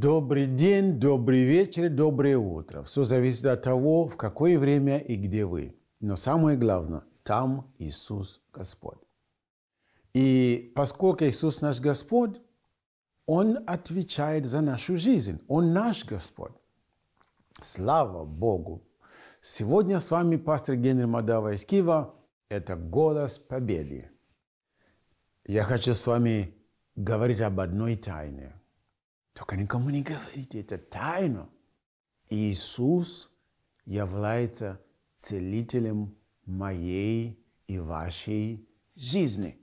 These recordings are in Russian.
Добрый день, добрый вечер, доброе утро. Все зависит от того, в какое время и где вы. Но самое главное, там Иисус Господь. И поскольку Иисус наш Господь, Он отвечает за нашу жизнь. Он наш Господь. Слава Богу! Сегодня с вами пастор Генри Мадава из Киева. Это «Голос Победы». Я хочу с вами говорить об одной тайне – только никому не говорите, это тайна. Иисус является целителем моей и вашей жизни.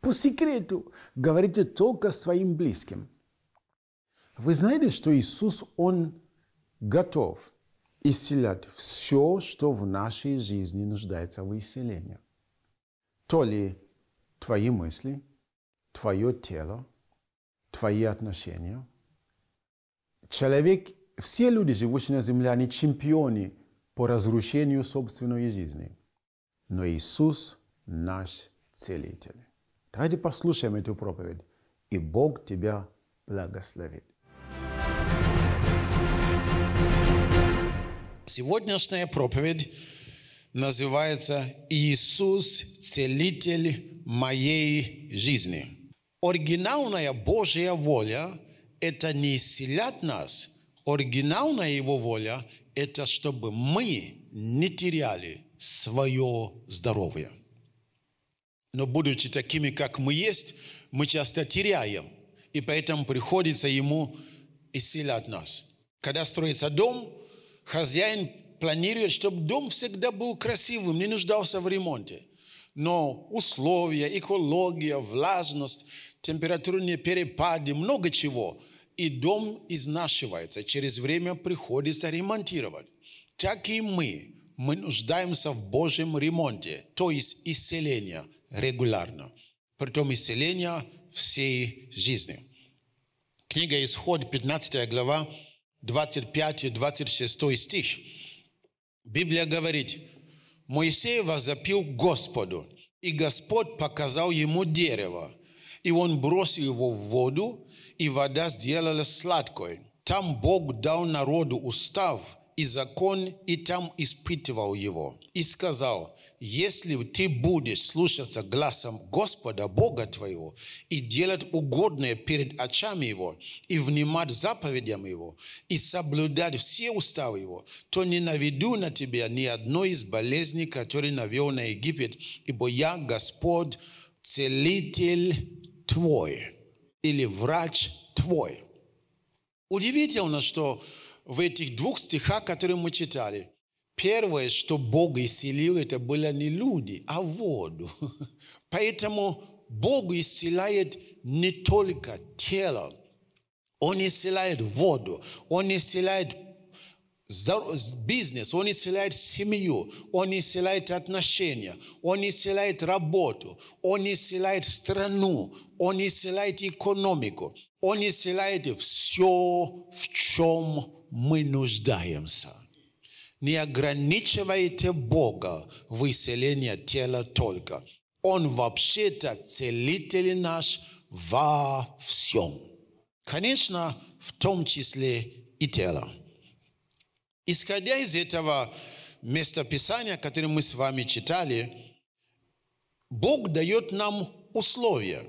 По секрету говорите только своим близким. Вы знаете, что Иисус, Он готов исцелять все, что в нашей жизни нуждается в исцелении. То ли твои мысли, твое тело, твои отношения – Человек, все люди, живущие на земле, они чемпионы по разрушению собственной жизни. Но Иисус наш целитель. Давайте послушаем эту проповедь, и Бог тебя благословит. Сегодняшняя проповедь называется «Иисус – целитель моей жизни». Оригинальная Божья воля – это не исцелять нас. Оригинальная его воля – это чтобы мы не теряли свое здоровье. Но будучи такими, как мы есть, мы часто теряем, и поэтому приходится ему исцелять нас. Когда строится дом, хозяин планирует, чтобы дом всегда был красивым, не нуждался в ремонте. Но условия, экология, влажность, температурные перепады, много чего – и дом изнашивается, через время приходится ремонтировать. Так и мы, мы нуждаемся в Божьем ремонте, то есть исцеление регулярно. Притом исцеление всей жизни. Книга Исход, 15 глава, 25-26 стих. Библия говорит, Моисей возопил Господу, и Господь показал ему дерево, и он бросил его в воду, и вода сделала сладкой. Там Бог дал народу устав и закон, и там испытывал его. И сказал, если ты будешь слушаться глазом Господа, Бога твоего, и делать угодное перед очами Его, и внимать заповедям Его, и соблюдать все уставы Его, то не наведу на тебя ни одной из болезней, которые навел на Египет, ибо я Господь, целитель твой или врач твой. Удивительно, что в этих двух стихах, которые мы читали, первое, что Бог исцелил, это были не люди, а воду. Поэтому Бог исцеляет не только тело, Он исцеляет воду, Он исцеляет бизнес, он исцеляет семью, он исцеляет отношения, он исцеляет работу, он исцеляет страну, он исцеляет экономику, он исцеляет все, в чем мы нуждаемся. Не ограничивайте Бога в исцелении тела только. Он вообще-то целитель наш во всем. Конечно, в том числе и тело. Исходя из этого местописания, которое мы с вами читали, Бог дает нам условия.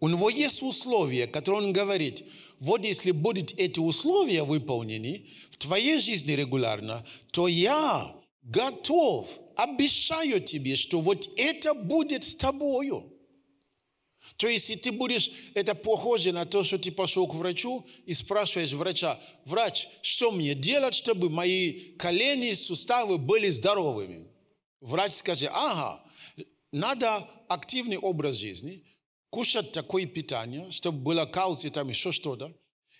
У него есть условия, которые он говорит, вот если будут эти условия выполнены в твоей жизни регулярно, то я готов, обещаю тебе, что вот это будет с тобою. То есть, если ты будешь, это похоже на то, что ты пошел к врачу и спрашиваешь врача, врач, что мне делать, чтобы мои колени, суставы были здоровыми? Врач скажет, ага, надо активный образ жизни, кушать такое питание, чтобы было калций, там еще что-то.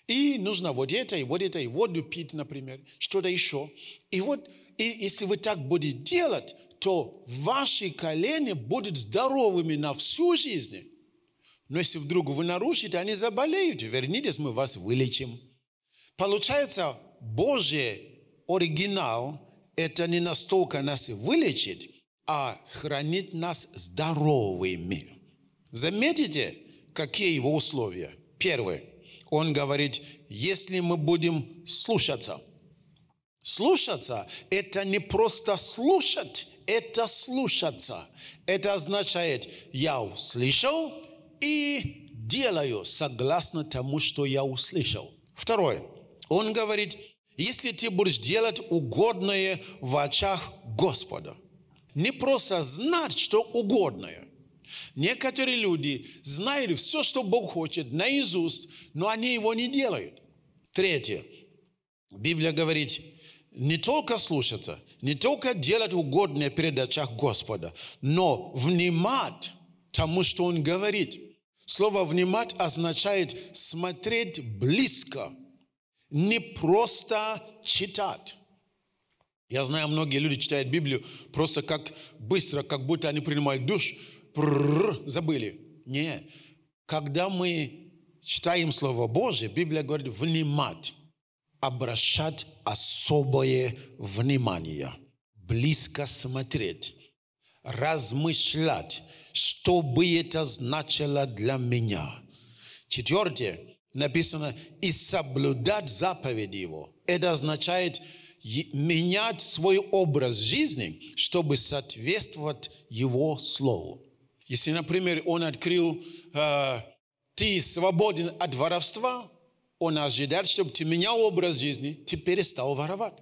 И нужно вот это, и вот это, и воду пить, например, что-то еще. И вот и если вы так будете делать, то ваши колени будут здоровыми на всю жизнь. Но если вдруг вы нарушите, они заболеют. Вернитесь, мы вас вылечим. Получается, Божий оригинал – это не настолько нас вылечит, а хранит нас здоровыми. Заметите, какие его условия? Первое. Он говорит, если мы будем слушаться. Слушаться – это не просто слушать, это слушаться. Это означает, я услышал – и делаю согласно тому, что я услышал. Второе. Он говорит, если ты будешь делать угодное в очах Господа, не просто знать, что угодное. Некоторые люди знают все, что Бог хочет, наизусть, но они его не делают. Третье. Библия говорит, не только слушаться, не только делать угодное перед очах Господа, но внимать тому, что Он говорит. Слово «внимать» означает смотреть близко, не просто читать. Я знаю, многие люди читают Библию просто как быстро, как будто они принимают душ, прррр, забыли. Не. Когда мы читаем Слово Божье, Библия говорит «внимать», обращать особое внимание, близко смотреть, размышлять, что бы это значило для меня. Четвертое, написано, и соблюдать заповеди его. Это означает менять свой образ жизни, чтобы соответствовать его слову. Если, например, он открыл, э, ты свободен от воровства, он ожидает, чтобы ты менял образ жизни, ты перестал воровать.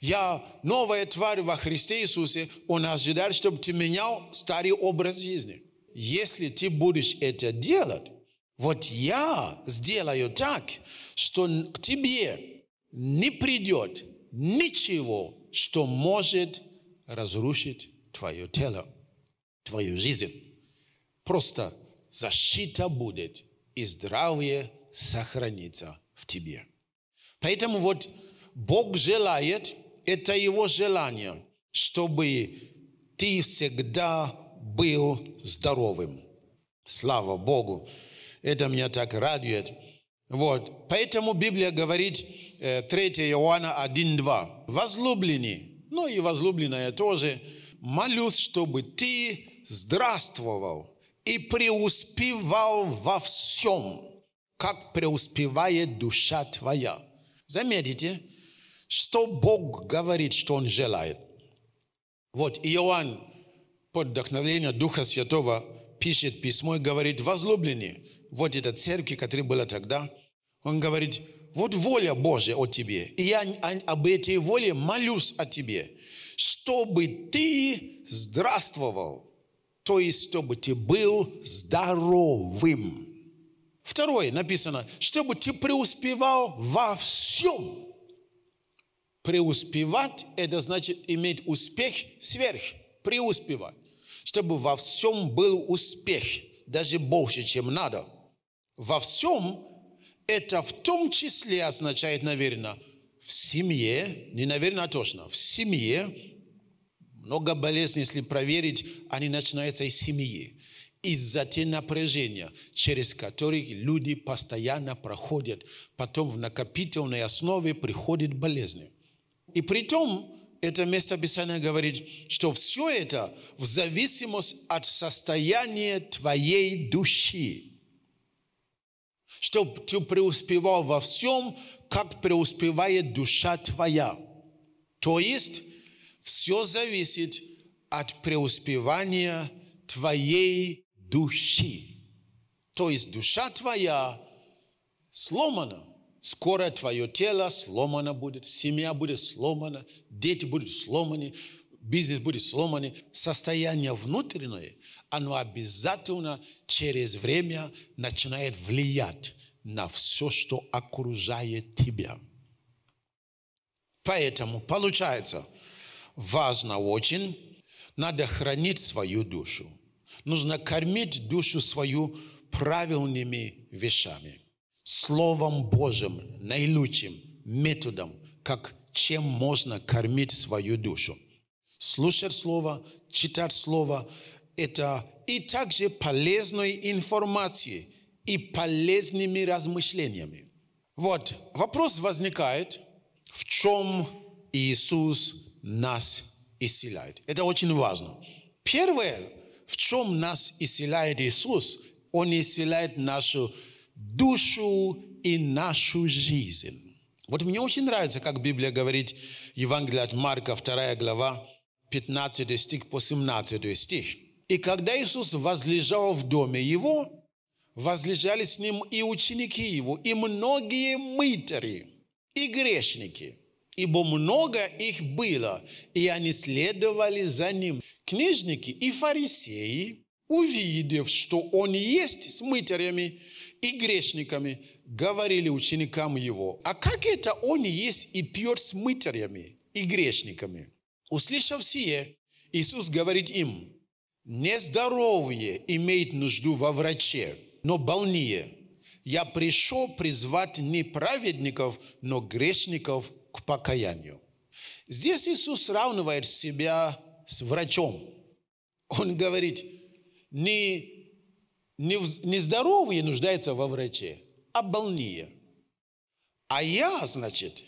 Я новая тварь во Христе Иисусе. Он ожидает, чтобы ты менял старый образ жизни. Если ты будешь это делать, вот я сделаю так, что к тебе не придет ничего, что может разрушить твое тело, твою жизнь. Просто защита будет, и здравие сохранится в тебе. Поэтому вот Бог желает, это Его желание, чтобы ты всегда был здоровым. Слава Богу! Это меня так радует. Вот. Поэтому Библия говорит 3 э, Иоанна 1.2. Возлюбленный, ну и возлюбленная тоже, молюсь, чтобы ты здравствовал и преуспевал во всем, как преуспевает душа твоя. Заметите, что Бог говорит, что Он желает. Вот Иоанн под вдохновением Духа Святого пишет письмо и говорит, возлюбленные, вот эта церкви, которая была тогда, он говорит, вот воля Божья о тебе, и я а об этой воле молюсь о тебе, чтобы ты здравствовал, то есть чтобы ты был здоровым. Второе написано, чтобы ты преуспевал во всем. Преуспевать – это значит иметь успех сверх, преуспевать. Чтобы во всем был успех, даже больше, чем надо. Во всем это в том числе означает, наверное, в семье, не наверное а точно, в семье много болезней, если проверить, они начинаются из семьи. Из-за те напряжения, через которые люди постоянно проходят, потом в накопительной основе приходят болезни. И при том, это место Писания говорит, что все это в зависимость от состояния твоей души. Чтобы ты преуспевал во всем, как преуспевает душа твоя. То есть, все зависит от преуспевания твоей души. То есть, душа твоя сломана – Скоро твое тело сломано будет, семья будет сломана, дети будут сломаны, бизнес будет сломан. Состояние внутреннее, оно обязательно через время начинает влиять на все, что окружает тебя. Поэтому получается, важно очень, надо хранить свою душу. Нужно кормить душу свою правильными вещами – Словом Божьим, наилучшим методом, как чем можно кормить свою душу. Слушать Слово, читать Слово – это и также полезной информацией и полезными размышлениями. Вот, вопрос возникает, в чем Иисус нас исцеляет. Это очень важно. Первое, в чем нас исцеляет Иисус, Он исцеляет нашу душу и нашу жизнь. Вот мне очень нравится, как Библия говорит, Евангелие от Марка, 2 глава, 15 стих по 17 стих. «И когда Иисус возлежал в доме его, возлежали с ним и ученики его, и многие мытари, и грешники, ибо много их было, и они следовали за ним. Книжники и фарисеи, увидев, что он есть с мытарями, и грешниками, говорили ученикам его, а как это он есть и пьет с мытарями и грешниками? Услышав сие, Иисус говорит им, нездоровье имеет нужду во враче, но больные. Я пришел призвать не праведников, но грешников к покаянию. Здесь Иисус сравнивает себя с врачом. Он говорит, не нездоровые нуждаются во враче, а больные. А я, значит,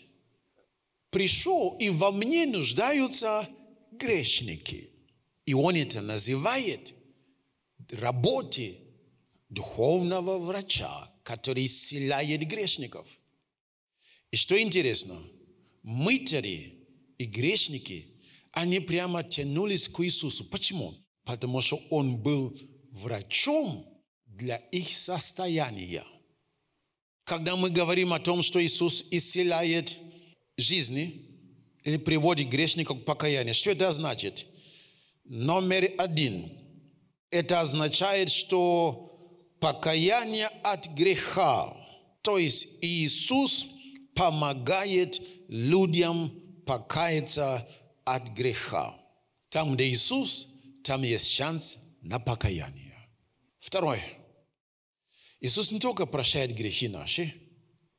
пришел, и во мне нуждаются грешники. И он это называет работой духовного врача, который исцеляет грешников. И что интересно, мытари и грешники, они прямо тянулись к Иисусу. Почему? Потому что он был врачом для их состояния. Когда мы говорим о том, что Иисус исцеляет жизни или приводит грешника к покаянию, что это значит? Номер один. Это означает, что покаяние от греха, то есть Иисус помогает людям покаяться от греха. Там, где Иисус, там есть шанс на покаяние. Второе – Иисус не только прощает грехи наши,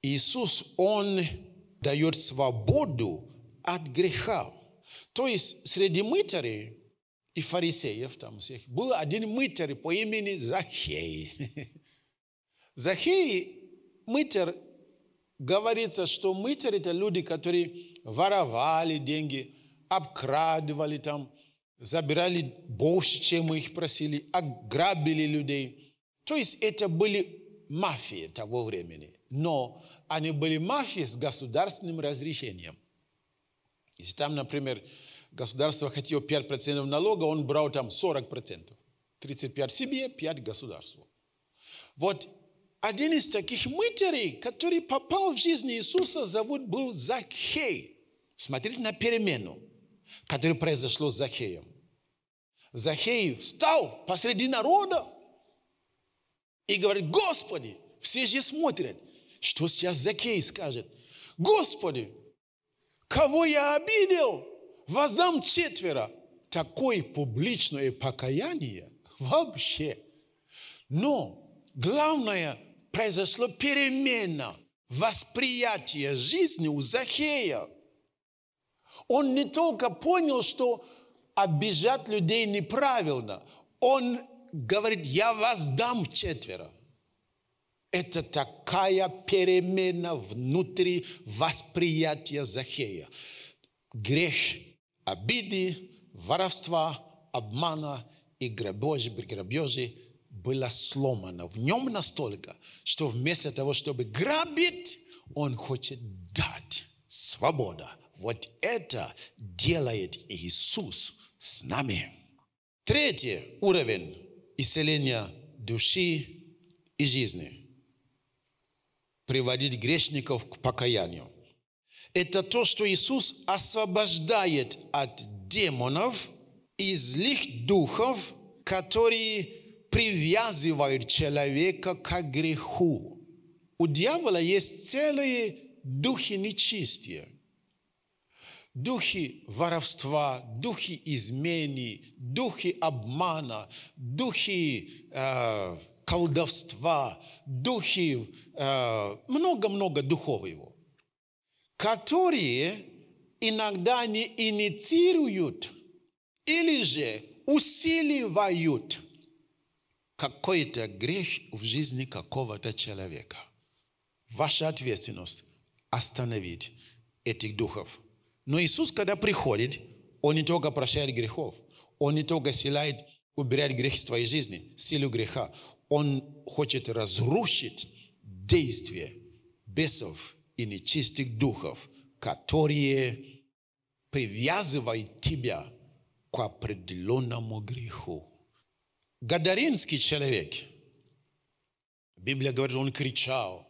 Иисус, Он дает свободу от греха. То есть среди мытарей и фарисеев там всех был один мытарь по имени Захей. Захей, мытарь, говорится, что мытарь – это люди, которые воровали деньги, обкрадывали там, забирали больше, чем мы их просили, ограбили людей – то есть это были мафии того времени, но они были мафии с государственным разрешением. Если там, например, государство хотело 5% налога, он брал там 40%. 35 себе, 5 государству. Вот один из таких мытарей, который попал в жизнь Иисуса, зовут был Захей. Смотрите на перемену, которая произошла с Захеем. Захей встал посреди народа, и говорит, Господи, все же смотрят, что сейчас Закей скажет. Господи, кого я обидел, воздам четверо. Такое публичное покаяние вообще. Но главное произошло перемена восприятия жизни у Захея. Он не только понял, что обижать людей неправильно, он говорит, я вас дам четверо. Это такая перемена внутри восприятия Захея. Грех, обиды, воровства, обмана и грабежи, грабежи было сломано в нем настолько, что вместо того, чтобы грабить, он хочет дать. Свобода. Вот это делает Иисус с нами. Третий уровень исцеления души и жизни, приводить грешников к покаянию. Это то, что Иисус освобождает от демонов и злых духов, которые привязывают человека к греху. У дьявола есть целые духи нечистия – духи воровства, духи измены, духи обмана, духи э, колдовства, духи, э, много-много э, духов его, которые иногда не инициируют или же усиливают какой-то грех в жизни какого-то человека. Ваша ответственность – остановить этих духов – но Иисус, когда приходит, Он не только прощает грехов, Он не только силает, убирает грех из твоей жизни, силу греха. Он хочет разрушить действие бесов и нечистых духов, которые привязывают тебя к определенному греху. Гадаринский человек, Библия говорит, он кричал –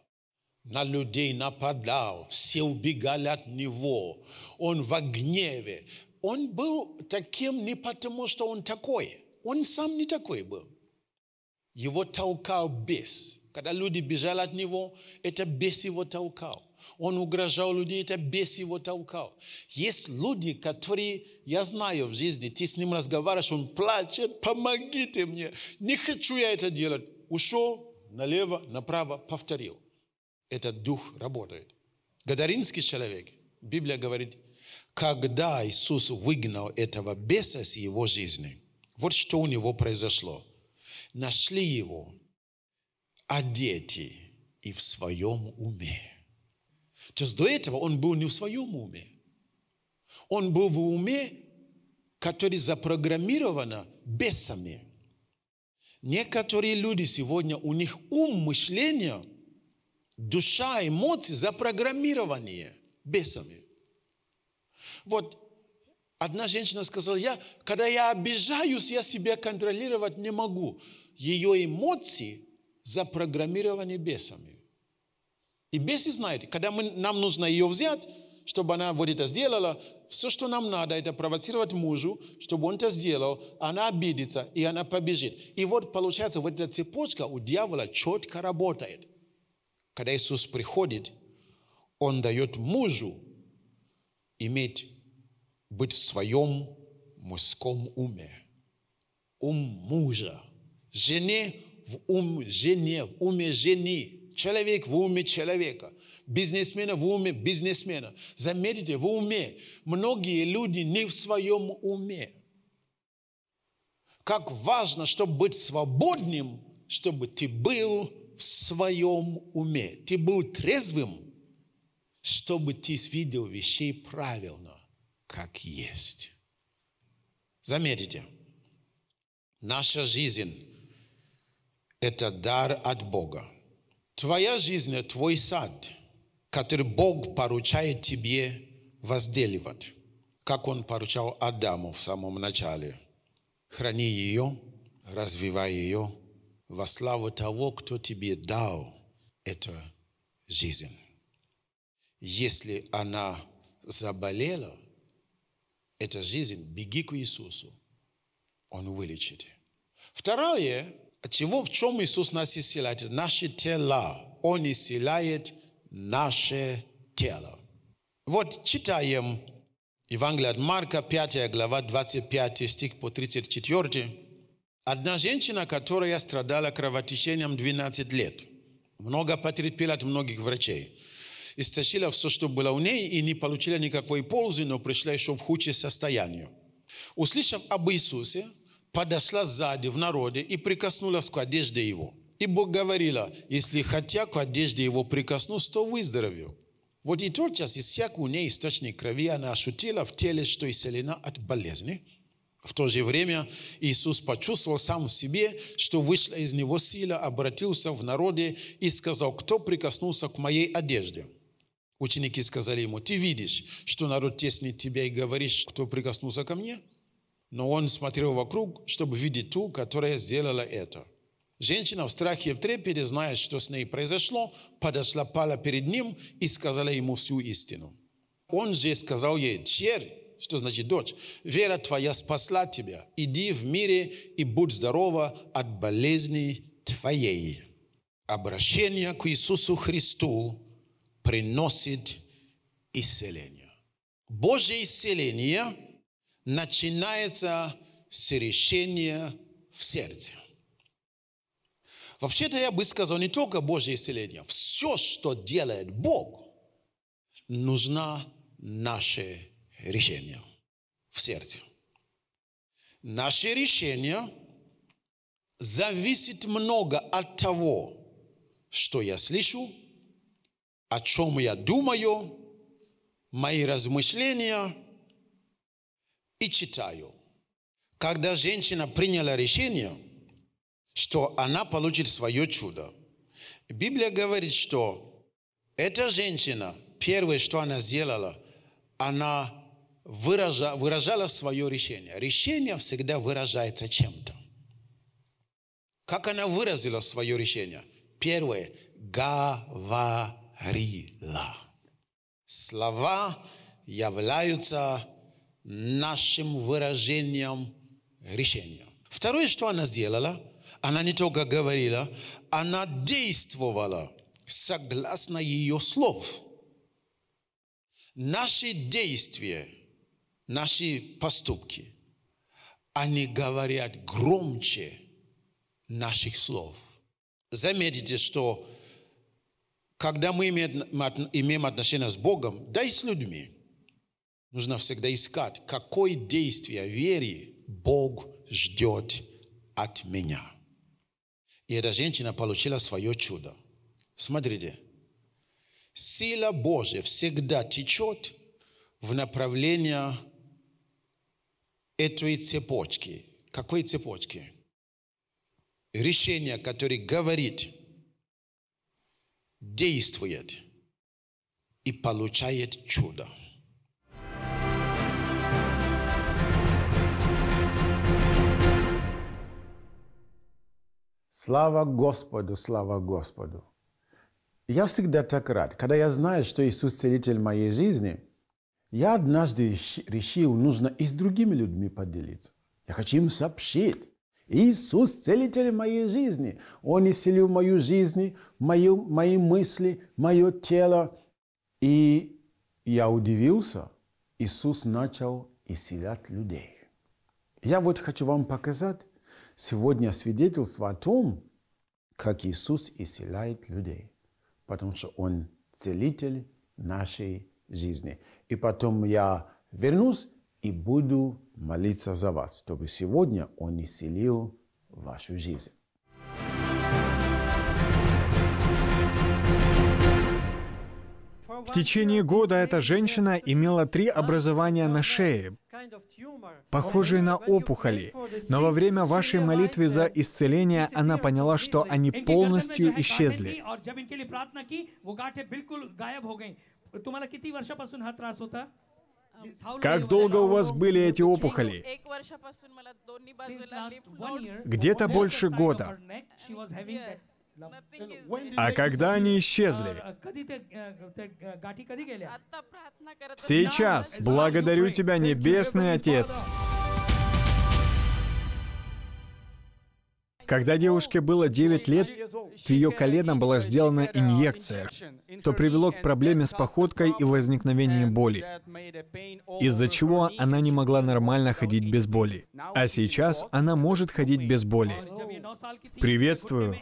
на людей нападал, все убегали от него, он во гневе. Он был таким не потому, что он такой, он сам не такой был. Его толкал бес. Когда люди бежали от него, это бес его толкал. Он угрожал людей, это бес его толкал. Есть люди, которые, я знаю в жизни, ты с ним разговариваешь, он плачет, помогите мне, не хочу я это делать. Ушел налево, направо, повторил. Этот дух работает. Гадаринский человек, Библия говорит, когда Иисус выгнал этого беса с его жизни, вот что у него произошло. Нашли его, одети и в своем уме. То есть до этого он был не в своем уме. Он был в уме, который запрограммировано бесами. Некоторые люди сегодня, у них ум мышления душа, эмоции запрограммированы бесами. Вот одна женщина сказала, я, когда я обижаюсь, я себя контролировать не могу. Ее эмоции запрограммированы бесами. И бесы знают, когда мы, нам нужно ее взять, чтобы она вот это сделала, все, что нам надо, это провоцировать мужу, чтобы он это сделал, она обидится, и она побежит. И вот получается, вот эта цепочка у дьявола четко работает. Когда Иисус приходит, Он дает мужу иметь, быть в своем мужском уме. Ум мужа. Жене в ум жене, в уме жени. Человек в уме человека. Бизнесмена в уме бизнесмена. Заметьте, в уме. Многие люди не в своем уме. Как важно, чтобы быть свободным, чтобы ты был в своем уме. Ты был трезвым, чтобы ты видел вещей правильно, как есть. Заметите, наша жизнь – это дар от Бога. Твоя жизнь – твой сад, который Бог поручает тебе возделивать, как Он поручал Адаму в самом начале. Храни ее, развивай ее – во славу того, кто тебе дал эту жизнь. Если она заболела, эта жизнь, беги к Иисусу, Он вылечит. Второе, чего, в чем Иисус нас исцеляет, наши тела. Он исцеляет наше тело. Вот читаем Евангелие от Марка, 5 глава, 25 стих по 34. Одна женщина, которая страдала кровотечением 12 лет, много потерпела от многих врачей, истощила все, что было у ней, и не получила никакой пользы, но пришла еще в худшее состояние. Услышав об Иисусе, подошла сзади в народе и прикоснулась к одежде Его. И Бог говорила, если хотя к одежде Его прикоснусь, то выздоровею. Вот и тотчас из всякого у нее источник крови она ощутила в теле, что исцелена от болезни – в то же время Иисус почувствовал сам в себе, что вышла из него сила, обратился в народе и сказал, кто прикоснулся к моей одежде. Ученики сказали ему, ты видишь, что народ теснит тебя и говоришь, кто прикоснулся ко мне? Но он смотрел вокруг, чтобы видеть ту, которая сделала это. Женщина в страхе и в трепете, зная, что с ней произошло, подошла, пала перед ним и сказала ему всю истину. Он же сказал ей, черь, что значит дочь? Вера твоя спасла тебя. Иди в мире и будь здорова от болезни твоей. Обращение к Иисусу Христу приносит исцеление. Божье исцеление начинается с решения в сердце. Вообще-то я бы сказал, не только Божье исцеление. Все, что делает Бог, нужна наше решение в сердце. Наше решение зависит много от того, что я слышу, о чем я думаю, мои размышления и читаю. Когда женщина приняла решение, что она получит свое чудо, Библия говорит, что эта женщина, первое, что она сделала, она выража, выражала свое решение. Решение всегда выражается чем-то. Как она выразила свое решение? Первое – говорила. Слова являются нашим выражением решения. Второе, что она сделала, она не только говорила, она действовала согласно ее слов. Наши действия – наши поступки, они говорят громче наших слов. Заметите, что когда мы имеем отношение с Богом, да и с людьми, нужно всегда искать, какое действие веры Бог ждет от меня. И эта женщина получила свое чудо. Смотрите, сила Божья всегда течет в направлении этой цепочки. Какой цепочки? Решение, которое говорит, действует и получает чудо. Слава Господу, слава Господу. Я всегда так рад, когда я знаю, что Иисус целитель моей жизни – я однажды решил, нужно и с другими людьми поделиться. Я хочу им сообщить. Иисус – целитель моей жизни. Он исцелил мою жизнь, мою, мои мысли, мое тело. И я удивился. Иисус начал исцелять людей. Я вот хочу вам показать сегодня свидетельство о том, как Иисус исцеляет людей, потому что Он целитель нашей жизни и потом я вернусь и буду молиться за вас, чтобы сегодня Он исцелил вашу жизнь. В течение года эта женщина имела три образования на шее, похожие на опухоли. Но во время вашей молитвы за исцеление она поняла, что они полностью исчезли. तुम्हाला किती वर्षापासून हा त्रास होता Как долго у вас были эти опухоли? Где-то больше года. А когда они uh, исчезли? Uh, uh, Сейчас благодарю Тебя, Небесный Отец. Когда девушке было 9 лет, в ее коленом была сделана инъекция, что привело к проблеме с походкой и возникновению боли, из-за чего она не могла нормально ходить без боли. А сейчас она может ходить без боли. Приветствую.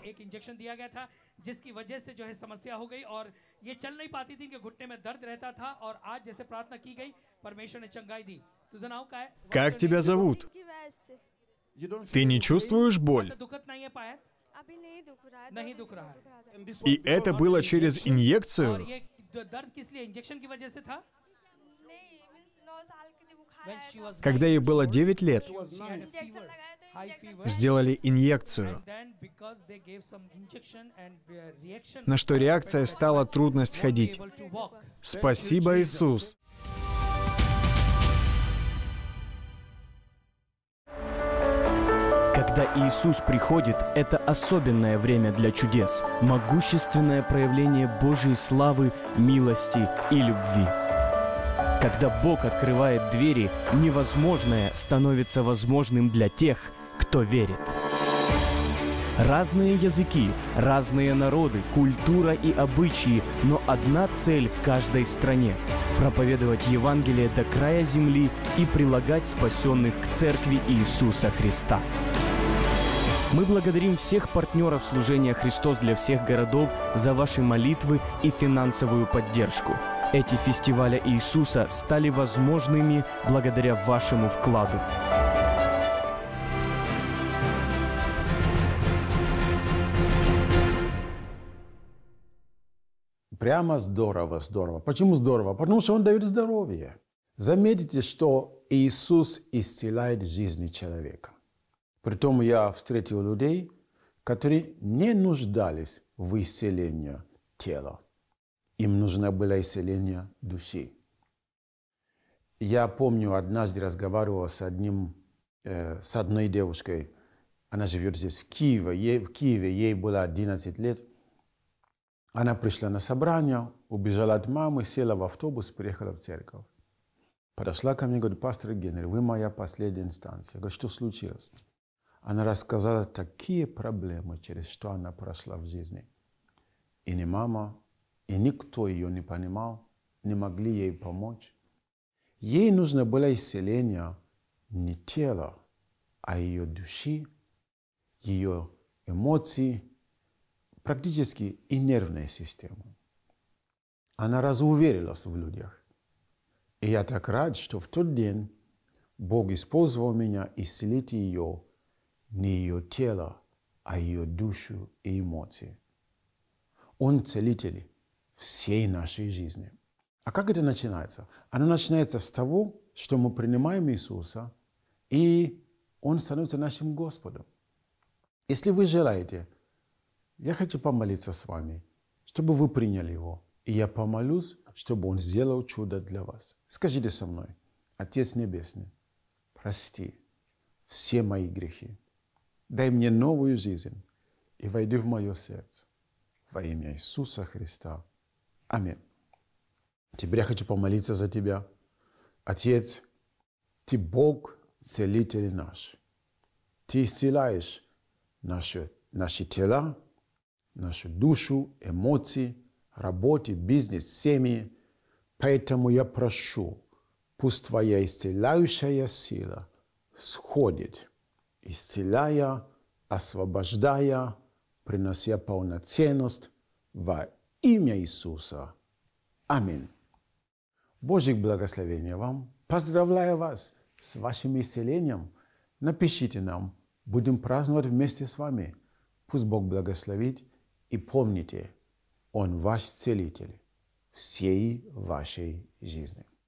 जिसकी वजह से जो है समस्या हो गई और ये चल नहीं पाती थी इनके घुटने में दर्द रहता था और आज जैसे प्रार्थना की गई परमेश्वर ने चंगाई दी तुझे नाम का है Как тебя зовут? Ты не чувствуешь боль? И это было через инъекцию? Когда ей было 9 лет, сделали инъекцию, на что реакция стала трудность ходить. Спасибо, Иисус! Когда Иисус приходит, это особенное время для чудес, могущественное проявление Божьей славы, милости и любви. Когда Бог открывает двери, невозможное становится возможным для тех, кто верит. Разные языки, разные народы, культура и обычаи, но одна цель в каждой стране – проповедовать Евангелие до края земли и прилагать спасенных к Церкви Иисуса Христа. Мы благодарим всех партнеров служения «Христос для всех городов» за ваши молитвы и финансовую поддержку. Эти фестивали Иисуса стали возможными благодаря вашему вкладу. Прямо здорово, здорово. Почему здорово? Потому что Он дает здоровье. Заметите, что Иисус исцеляет жизни человека. Притом я встретил людей, которые не нуждались в исцелении тела. Им нужно было исцеление души. Я помню, однажды разговаривал с, одним, э, с одной девушкой. Она живет здесь, в Киеве. Ей, в Киеве ей было 11 лет. Она пришла на собрание, убежала от мамы, села в автобус, приехала в церковь. Подошла ко мне и говорит, пастор Генри, вы моя последняя инстанция. Я говорю, что случилось? Она рассказала такие проблемы, через что она прошла в жизни. И не мама, и никто ее не понимал, не могли ей помочь. Ей нужно было исцеление не тела, а ее души, ее эмоций, практически и нервной системы. Она разуверилась в людях. И я так рад, что в тот день Бог использовал меня исцелить ее не ее тело, а ее душу и эмоции. Он целитель всей нашей жизни. А как это начинается? Оно начинается с того, что мы принимаем Иисуса, и Он становится нашим Господом. Если вы желаете, я хочу помолиться с вами, чтобы вы приняли Его. И я помолюсь, чтобы Он сделал чудо для вас. Скажите со мной, Отец Небесный, прости все мои грехи. Дай мне новую жизнь и войди в мое сердце. Во имя Иисуса Христа. Аминь. «А теперь я хочу помолиться за тебя. Отец, Ты Бог, целитель наш. Ты исцеляешь наши, наши тела, нашу душу, эмоции, работы, бизнес, семьи. Поэтому я прошу, пусть Твоя исцеляющая сила сходит исцеляя, освобождая, принося полноценность во имя Иисуса. Аминь. Божьих благословений вам. Поздравляю вас с вашим исцелением. Напишите нам. Будем праздновать вместе с вами. Пусть Бог благословит. И помните, Он ваш целитель всей вашей жизни.